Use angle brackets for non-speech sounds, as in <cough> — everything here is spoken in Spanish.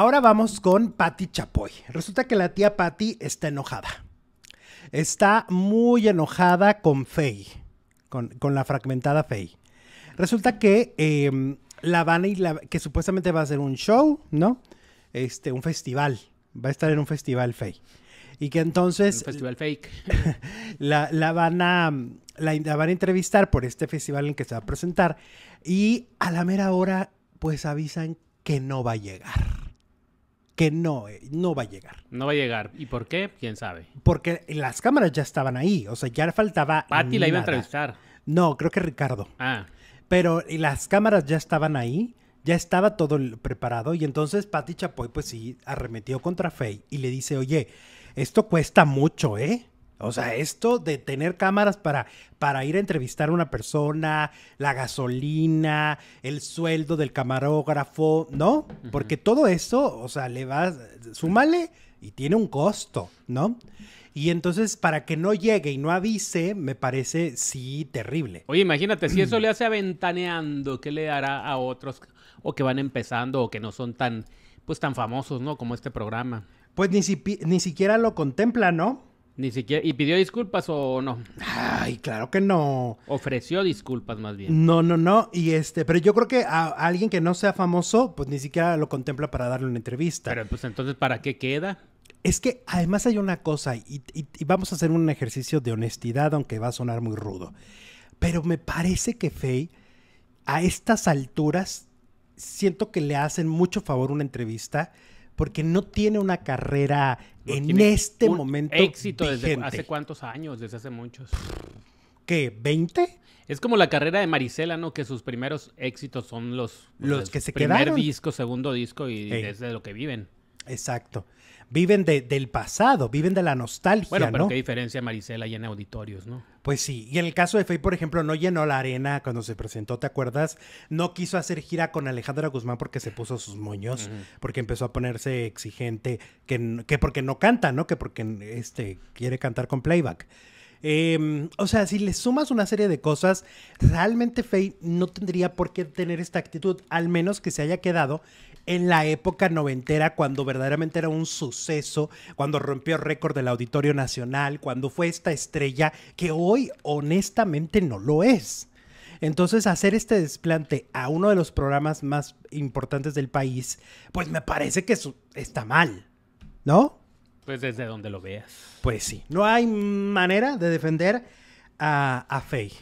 Ahora vamos con Patty Chapoy. Resulta que la tía Patty está enojada. Está muy enojada con Faye, con, la fragmentada Faye. Resulta que em, la van a ir, que supuestamente va a ser un show, ¿no? Este, un festival. Va a estar en un festival Faye. Y que entonces... festival fake. <laughs> La, van a... la van a entrevistar por este festival en que se va a presentar. Y a la mera hora, pues avisan que no va a llegar que no, eh, no va a llegar. No va a llegar. ¿Y por qué? ¿Quién sabe? Porque las cámaras ya estaban ahí, o sea, ya le faltaba... Patti la iba a entrevistar. No, creo que Ricardo. Ah. Pero las cámaras ya estaban ahí, ya estaba todo preparado y entonces Patti Chapoy pues sí arremetió contra Faye y le dice, oye, esto cuesta mucho, ¿eh? O sea, esto de tener cámaras para, para ir a entrevistar a una persona, la gasolina, el sueldo del camarógrafo, ¿no? Porque todo eso, o sea, le vas, súmale y tiene un costo, ¿no? Y entonces, para que no llegue y no avise, me parece, sí, terrible. Oye, imagínate, si eso <clears throat> le hace aventaneando, ¿qué le hará a otros o que van empezando o que no son tan, pues, tan famosos, ¿no? Como este programa. Pues ni, ni siquiera lo contempla, ¿no? Ni siquiera. ¿Y pidió disculpas o no? Ay, claro que no. Ofreció disculpas más bien. No, no, no. Y este, pero yo creo que a, alguien que no sea famoso, pues ni siquiera lo contempla para darle una entrevista. Pero pues entonces, ¿para qué queda? Es que además hay una cosa, y, vamos a hacer un ejercicio de honestidad, aunque va a sonar muy rudo. Pero me parece que Faye, a estas alturas, siento que le hacen mucho favor una entrevista porque no tiene una carrera en este momento. Éxito desde hace cuántos años, desde hace muchos. ¿Qué? ¿20? Es como la carrera de Marisela, ¿no? Que sus primeros éxitos son los, pues, los, que se primer quedaron. Primer disco, segundo disco y desde lo que viven. Exacto. Viven del pasado, viven de la nostalgia. Bueno, pero qué diferencia Marisela llena auditorios, ¿no? Pues sí, y en el caso de Faye, por ejemplo, no llenó la arena cuando se presentó, ¿te acuerdas? No quiso hacer gira con Alejandra Guzmán porque se puso sus moños, porque empezó a ponerse exigente, que, porque no canta, ¿no? Que porque este, quiere cantar con playback. Em, o sea, si le sumas una serie de cosas, realmente Faye no tendría por qué tener esta actitud, al menos que se haya quedado en la época noventera, cuando verdaderamente era un suceso, cuando rompió récord del Auditorio Nacional, cuando fue esta estrella que hoy honestamente no lo es. Entonces, hacer este desplante a uno de los programas más importantes del país, pues me parece que está mal, ¿no? Pues desde donde lo veas. Pues sí, no hay manera de defender a, a Faye.